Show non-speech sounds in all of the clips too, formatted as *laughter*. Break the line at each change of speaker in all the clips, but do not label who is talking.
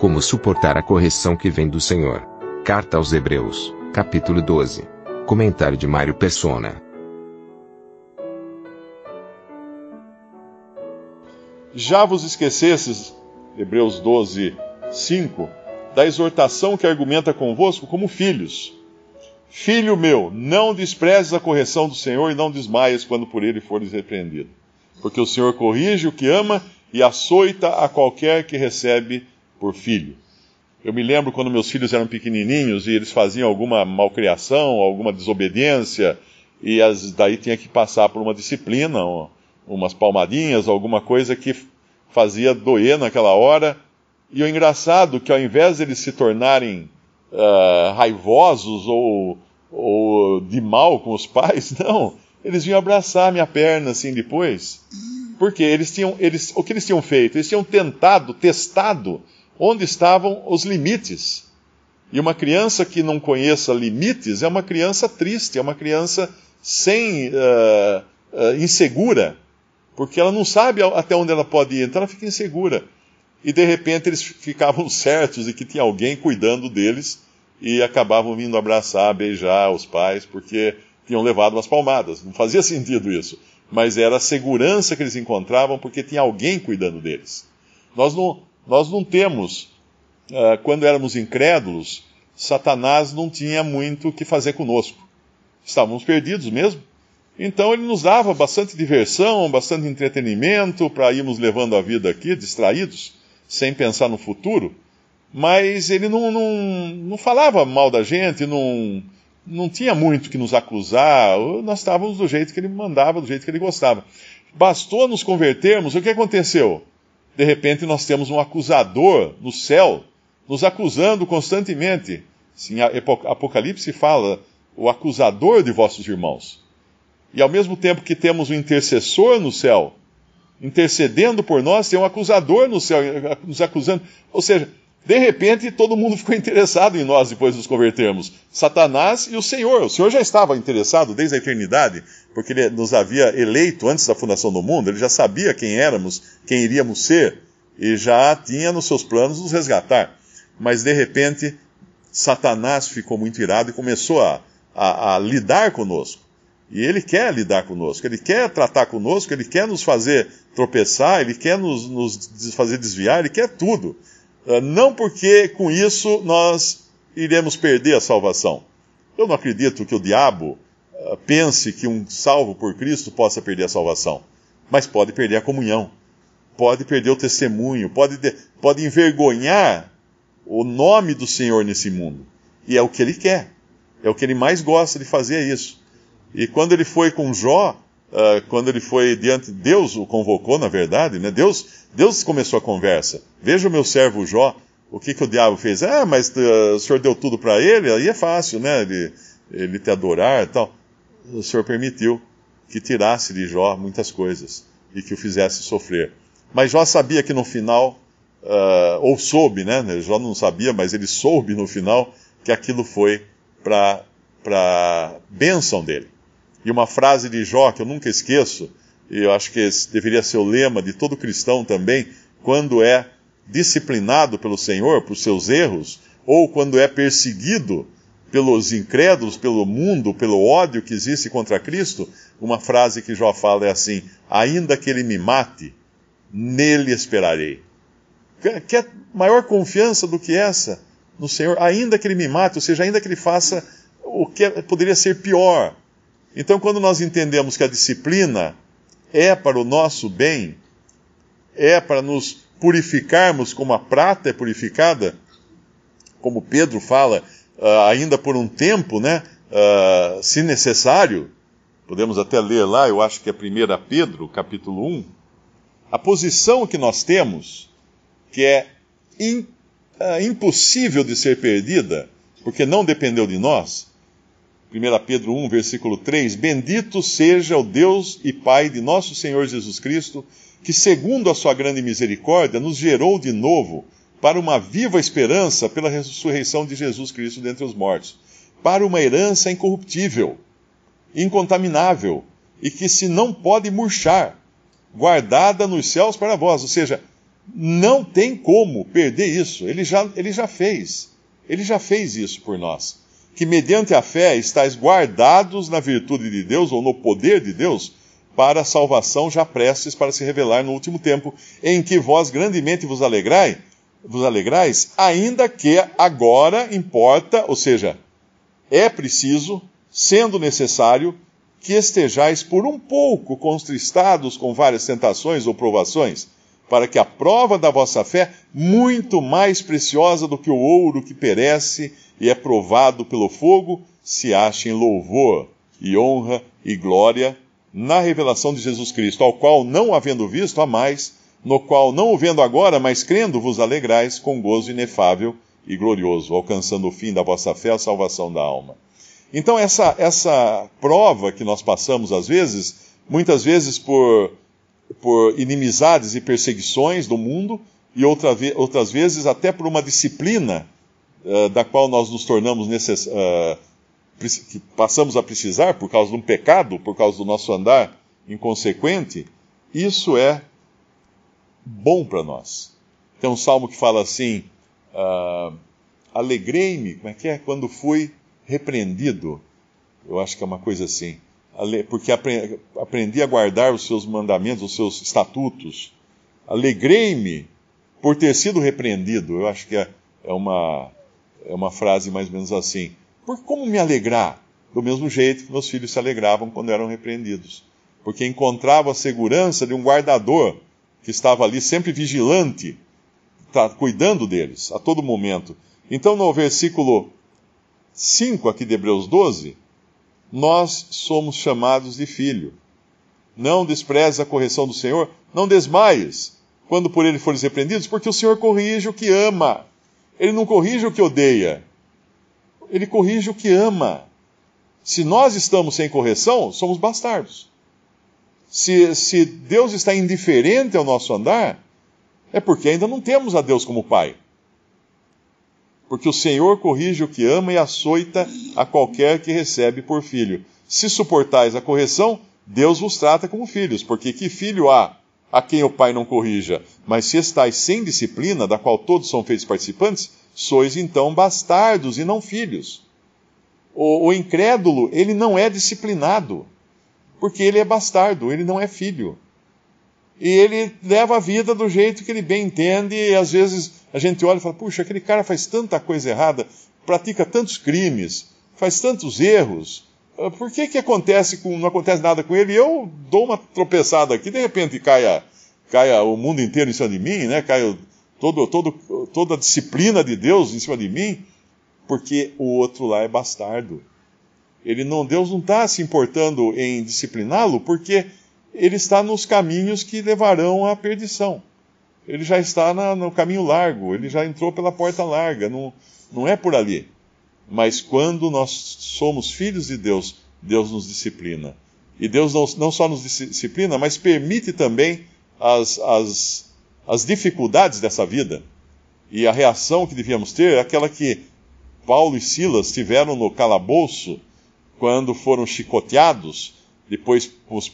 Como suportar a correção que vem do Senhor? Carta aos Hebreus, capítulo 12. Comentário de Mário Persona. Já vos esquecesses, Hebreus 12, 5, da exortação que argumenta convosco como filhos. Filho meu, não desprezes a correção do Senhor e não desmaies quando por ele fores repreendido. Porque o Senhor corrige o que ama e açoita a qualquer que recebe por filho. Eu me lembro quando meus filhos eram pequenininhos e eles faziam alguma malcriação, alguma desobediência, e as, daí tinha que passar por uma disciplina, umas palmadinhas, alguma coisa que fazia doer naquela hora. E o engraçado que ao invés deles se tornarem uh, raivosos ou, ou de mal com os pais, *laughs* não, eles vinham abraçar minha perna assim depois. Porque eles tinham, eles, o que eles tinham feito? Eles tinham tentado, testado onde estavam os limites. E uma criança que não conheça limites é uma criança triste, é uma criança sem uh, uh, insegura, porque ela não sabe até onde ela pode ir, então ela fica insegura. E de repente eles ficavam *laughs* certos de que tinha alguém cuidando deles e acabavam vindo abraçar, beijar os pais, porque tinham levado umas palmadas. Não fazia sentido isso, mas era a segurança que eles encontravam porque tinha alguém cuidando deles. Nós não, nós não temos, uh, quando éramos incrédulos, Satanás não tinha muito o que fazer conosco. Estávamos perdidos mesmo. Então ele nos dava bastante diversão, bastante entretenimento para irmos levando a vida aqui, distraídos, sem pensar no futuro. Mas ele não, não, não falava mal da gente, não, não tinha muito que nos acusar, nós estávamos do jeito que ele mandava, do jeito que ele gostava. Bastou nos convertermos, o que aconteceu? de repente nós temos um acusador no céu nos acusando constantemente. Sim, Apocalipse fala o acusador de vossos irmãos. E ao mesmo tempo que temos um intercessor no céu, intercedendo por nós, tem um acusador no céu, nos acusando. Ou seja, de repente, todo mundo ficou interessado em nós depois de nos convertermos. Satanás e o Senhor. O Senhor já estava interessado desde a eternidade, porque ele nos havia eleito antes da fundação do mundo, ele já sabia quem éramos, quem iríamos ser, e já tinha nos seus planos nos resgatar. Mas, de repente, Satanás ficou muito irado e começou a, a, a lidar conosco. E ele quer lidar conosco, ele quer tratar conosco, ele quer nos fazer tropeçar, ele quer nos, nos fazer desviar, ele quer tudo. É, não porque com isso nós iremos perder a salvação. Eu não acredito que o diabo é, pense que um salvo por Cristo possa perder a salvação, mas pode perder a comunhão, pode perder o testemunho, pode, pode envergonhar o nome do Senhor nesse mundo. E é o que ele quer, é o que ele mais gosta de fazer, é isso. E quando ele foi com Jó, uh, quando ele foi diante, Deus o convocou, na verdade, né? Deus, Deus começou a conversa. Veja o meu servo Jó, o que, que o diabo fez? Ah, mas uh, o senhor deu tudo para ele, aí é fácil, né? Ele, ele te adorar e tal. O senhor permitiu que tirasse de Jó muitas coisas e que o fizesse sofrer. Mas Jó sabia que no final, uh, ou soube, né? Jó não sabia, mas ele soube no final que aquilo foi para bênção dele. E uma frase de Jó que eu nunca esqueço, e eu acho que esse deveria ser o lema de todo cristão também, quando é disciplinado pelo Senhor por seus erros, ou quando é perseguido pelos incrédulos, pelo mundo, pelo ódio que existe contra Cristo, uma frase que Jó fala é assim: Ainda que ele me mate, nele esperarei. Quer é maior confiança do que essa no Senhor? Ainda que ele me mate, ou seja, ainda que ele faça o que poderia ser pior, então, quando nós entendemos que a disciplina é para o nosso bem, é para nos purificarmos como a prata é purificada, como Pedro fala, ah, ainda por um tempo, né? Ah, se necessário, podemos até ler lá, eu acho que é 1 Pedro, capítulo 1, a posição que nós temos, que é ah, impossível de ser perdida, porque não dependeu de nós, 1 Pedro 1, versículo 3: Bendito seja o Deus e Pai de nosso Senhor Jesus Cristo, que, segundo a sua grande misericórdia, nos gerou de novo para uma viva esperança pela ressurreição de Jesus Cristo dentre os mortos, para uma herança incorruptível, incontaminável e que se não pode murchar, guardada nos céus para vós. Ou seja, não tem como perder isso. Ele já, ele já fez. Ele já fez isso por nós que mediante a fé estáis guardados na virtude de Deus ou no poder de Deus para a salvação já prestes para se revelar no último tempo, em que vós grandemente vos alegrai, vos alegrais, ainda que agora importa, ou seja, é preciso, sendo necessário, que estejais por um pouco contristados com várias tentações ou provações, para que a prova da vossa fé, muito mais preciosa do que o ouro que perece e é provado pelo fogo, se ache em louvor e honra e glória na revelação de Jesus Cristo, ao qual, não havendo visto, mais, no qual, não o vendo agora, mas crendo, vos alegrais com gozo inefável e glorioso, alcançando o fim da vossa fé, a salvação da alma. Então, essa, essa prova que nós passamos às vezes, muitas vezes por por inimizades e perseguições do mundo, e outra ve outras vezes até por uma disciplina uh, da qual nós nos tornamos necess... uh, que passamos a precisar por causa de um pecado, por causa do nosso andar inconsequente, isso é bom para nós. Tem um salmo que fala assim: uh, alegrei-me, como é que é? Quando fui repreendido. Eu acho que é uma coisa assim porque aprendi a guardar os seus mandamentos, os seus estatutos. Alegrei-me por ter sido repreendido. Eu acho que é, é, uma, é uma frase mais ou menos assim. Por como me alegrar? Do mesmo jeito que meus filhos se alegravam quando eram repreendidos. Porque encontrava a segurança de um guardador que estava ali sempre vigilante, tá, cuidando deles a todo momento. Então, no versículo 5 aqui de Hebreus 12, nós somos chamados de filho. Não desprezes a correção do Senhor, não desmaies quando por ele fores repreendidos, porque o Senhor corrige o que ama. Ele não corrige o que odeia. Ele corrige o que ama. Se nós estamos sem correção, somos bastardos. Se, se Deus está indiferente ao nosso andar, é porque ainda não temos a Deus como Pai porque o Senhor corrige o que ama e açoita a qualquer que recebe por filho. Se suportais a correção, Deus vos trata como filhos, porque que filho há a quem o pai não corrija? Mas se estáis sem disciplina, da qual todos são feitos participantes, sois então bastardos e não filhos. O, o incrédulo, ele não é disciplinado, porque ele é bastardo, ele não é filho. E ele leva a vida do jeito que ele bem entende, e às vezes a gente olha e fala: puxa, aquele cara faz tanta coisa errada, pratica tantos crimes, faz tantos erros. Ah, por que, que acontece com, não acontece nada com ele? E eu dou uma tropeçada aqui, de repente caia, caia o mundo inteiro em cima de mim, né? caia todo, todo, toda a disciplina de Deus em cima de mim, porque o outro lá é bastardo. Ele não, Deus não está se importando em discipliná-lo, porque ele está nos caminhos que levarão à perdição ele já está na, no caminho largo, ele já entrou pela porta larga, não, não é por ali. Mas quando nós somos filhos de Deus, Deus nos disciplina. E Deus não, não só nos disciplina, mas permite também as, as, as dificuldades dessa vida. E a reação que devíamos ter é aquela que Paulo e Silas tiveram no calabouço quando foram chicoteados, depois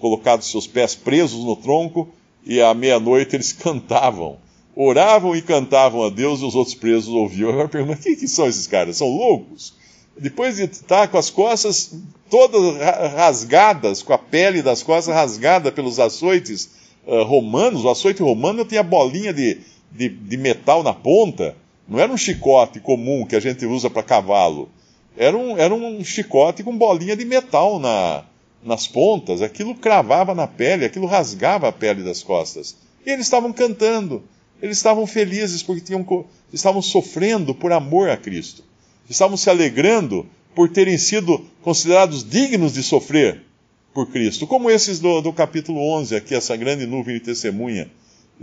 colocados seus pés presos no tronco e à meia-noite eles *laughs* cantavam. Oravam e cantavam a Deus e os outros presos ouviam. Eu pergunto, o que são esses caras? São loucos? Depois de estar tá com as costas todas rasgadas, com a pele das costas rasgada pelos açoites uh, romanos, o açoite romano tem a bolinha de, de, de metal na ponta, não era um chicote comum que a gente usa para cavalo. Era um, era um chicote com bolinha de metal na, nas pontas, aquilo cravava na pele, aquilo rasgava a pele das costas. E eles estavam cantando, eles estavam felizes porque tinham, estavam sofrendo por amor a Cristo. Estavam se alegrando por terem sido considerados dignos de sofrer por Cristo, como esses do, do capítulo 11, aqui, essa grande nuvem de testemunha,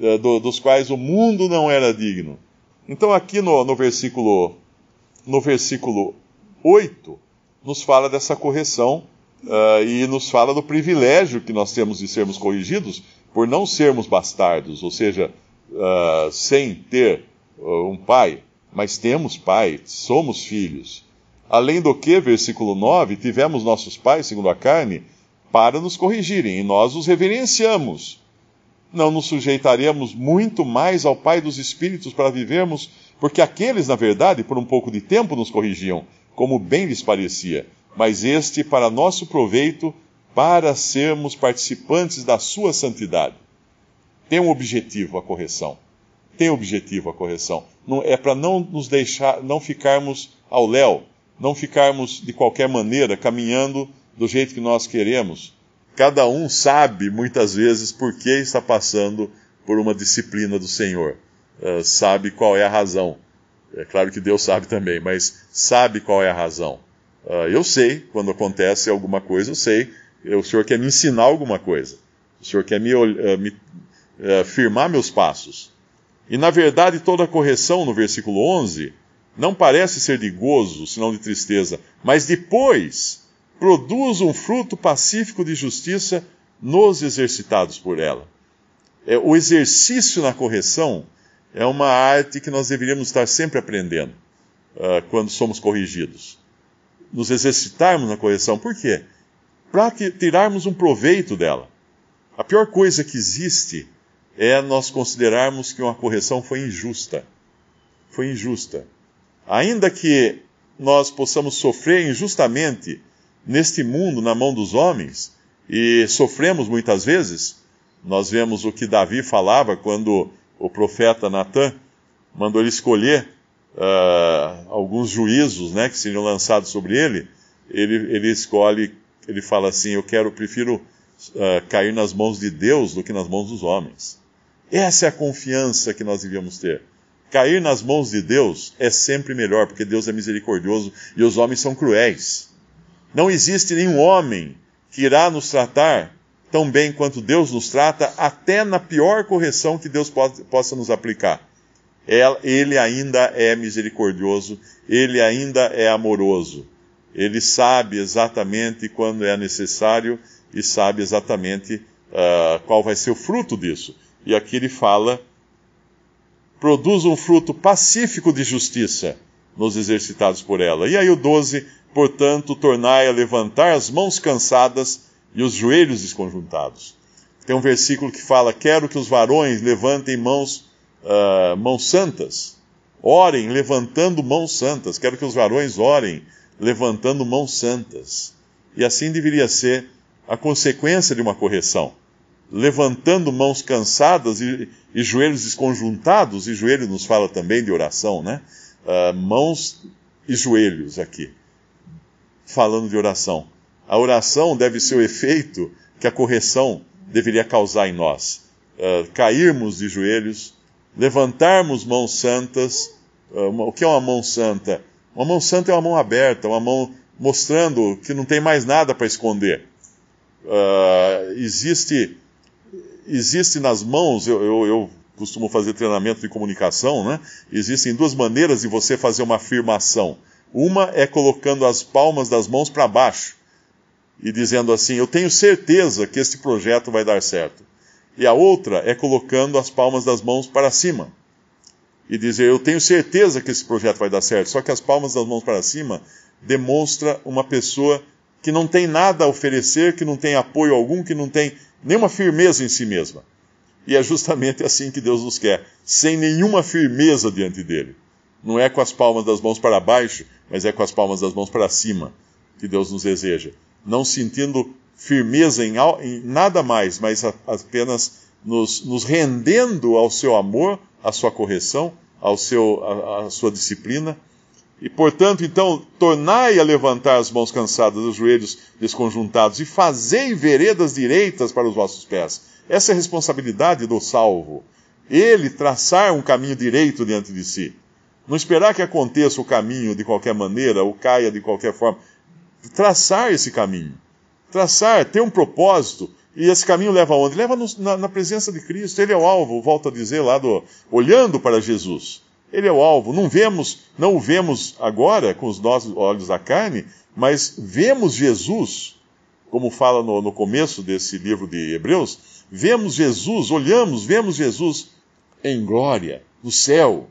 eh, do, dos quais o mundo não era digno. Então, aqui no, no, versículo, no versículo 8, nos fala dessa correção uh, e nos fala do privilégio que nós temos de sermos corrigidos por não sermos bastardos, ou seja, uh, sem ter uh, um pai, mas temos pai, somos filhos. Além do que, versículo 9, tivemos nossos pais, segundo a carne, para nos corrigirem, e nós os reverenciamos. Não nos sujeitaremos muito mais ao Pai dos Espíritos para vivermos, porque aqueles, na verdade, por um pouco de tempo nos corrigiam, como bem lhes parecia mas este para nosso proveito, para sermos participantes da sua santidade. Tem um objetivo a correção. Tem objetivo a correção. Não, é para não nos deixar, não ficarmos ao léu, não ficarmos de qualquer maneira caminhando do jeito que nós queremos. Cada um sabe muitas vezes por que está passando por uma disciplina do Senhor. Uh, sabe qual é a razão. É claro que Deus sabe também, mas sabe qual é a razão. Uh, eu sei, quando acontece alguma coisa, eu sei. O Senhor quer me ensinar alguma coisa. O Senhor quer me, uh, me uh, firmar meus passos. E na verdade, toda a correção no versículo 11 não parece ser de gozo, senão de tristeza, mas depois produz um fruto pacífico de justiça nos exercitados por ela. É, o exercício na correção é uma arte que nós deveríamos estar sempre aprendendo uh, quando somos corrigidos nos exercitarmos na correção. Por quê? Para tirarmos um proveito dela. A pior coisa que existe é nós considerarmos que uma correção foi injusta. Foi injusta. Ainda que nós possamos sofrer injustamente neste mundo, na mão dos homens, e sofremos muitas vezes, nós vemos o que Davi falava quando o profeta Natan mandou ele escolher uh, alguns juízos né, que seriam lançados sobre ele, ele, ele escolhe, ele fala assim: Eu quero, prefiro uh, cair nas mãos de Deus do que nas mãos dos homens. Essa é a confiança que nós devíamos ter. Cair nas mãos de Deus é sempre melhor, porque Deus é misericordioso e os homens são cruéis. Não existe nenhum homem que irá nos tratar tão bem quanto Deus nos trata, até na pior correção que Deus possa nos aplicar ele ainda é misericordioso, ele ainda é amoroso. Ele sabe exatamente quando é necessário e sabe exatamente uh, qual vai ser o fruto disso. E aqui ele fala: produz um fruto pacífico de justiça nos exercitados por ela. E aí o 12: portanto, tornai a levantar as mãos cansadas e os joelhos desconjuntados. Tem um versículo que fala: Quero que os varões levantem mãos uh, mãos santas. Orem levantando mãos santas. Quero que os varões orem levantando mãos santas. E assim deveria ser a consequência de uma correção. Levantando mãos cansadas e, e joelhos desconjuntados, e joelho nos fala também de oração, né? Uh, mãos e joelhos aqui, falando de oração. A oração deve ser o efeito que a correção deveria causar em nós. Uh, cairmos de joelhos, levantarmos mãos santas. Eh, o que é uma mão santa? Uma mão santa é uma mão aberta, uma mão mostrando que não tem mais nada para esconder. Uh, existe, existe nas mãos, eu, eu, eu, costumo fazer treinamento de comunicação, né? Existem duas maneiras de você fazer uma afirmação. Uma é colocando as palmas das mãos para baixo e dizendo assim: Eu tenho certeza que este projeto vai dar certo e a outra é colocando as palmas das mãos para cima e dizer: Eu tenho certeza que esse projeto vai dar certo. Só que as palmas das mãos para cima demonstra uma pessoa que não tem nada a oferecer, que não tem apoio algum, que não tem nenhuma firmeza em si mesma. E é justamente *laughs* assim que Deus nos quer, sem nenhuma firmeza diante dele. Não é com as palmas das mãos para baixo, mas é com as palmas das mãos para cima que Deus nos deseja. Não sentindo firmeza em, em nada mais, mas a, apenas nos, nos, rendendo ao seu amor, à sua correção, ao seu, à, à sua disciplina. E, portanto, então, tornai a levantar as mãos cansadas, os joelhos desconjuntados, e fazei veredas direitas para os vossos pés. Essa é a responsabilidade do salvo. Ele traçar um caminho direito diante de si. Não esperar que aconteça o caminho de qualquer maneira, ou caia de qualquer forma. Traçar esse caminho. Traçar, ter um propósito. E esse caminho leva aonde? Leva no, na, na, presença de Cristo. Ele é o alvo, volto a dizer lá do. olhando para Jesus. Ele é o alvo. Não vemos, não o vemos agora com os nossos olhos da carne, mas vemos Jesus, como fala no, no começo desse livro de Hebreus, vemos Jesus, olhamos, vemos Jesus em glória, no céu,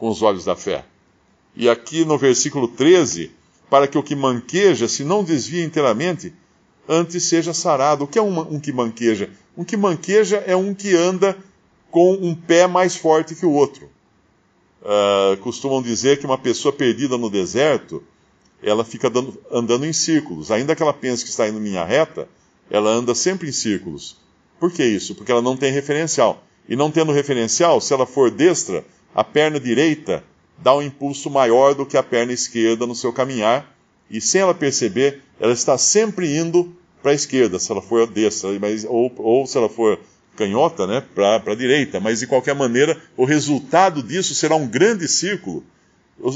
com os olhos da fé. E aqui no versículo 13, para que o que manqueja se não desvie inteiramente antes seja sarado. O que é um, um que manqueja? Um que manqueja é um que anda com um pé mais forte que o outro. Uh, costumam dizer que uma pessoa perdida no deserto, ela fica dando, andando em círculos. Ainda que ela pense que está indo em linha reta, ela anda sempre em círculos. Por que isso? Porque ela não tem referencial. E não tendo referencial, se ela for destra, a perna direita dá um impulso maior do que a perna esquerda no seu caminhar, e sem ela perceber, ela está sempre indo para a esquerda, se ela for destra, mas, ou, ou se ela for canhota, né, para a direita. Mas de qualquer maneira, o resultado disso será um grande círculo.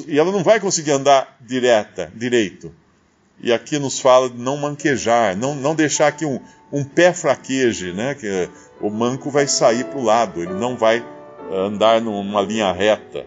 E ela não vai conseguir andar direta, direito. E aqui nos fala de não manquejar, não, não deixar que um, um pé fraqueje, né? Que o manco vai sair para o lado, ele não vai andar numa linha reta.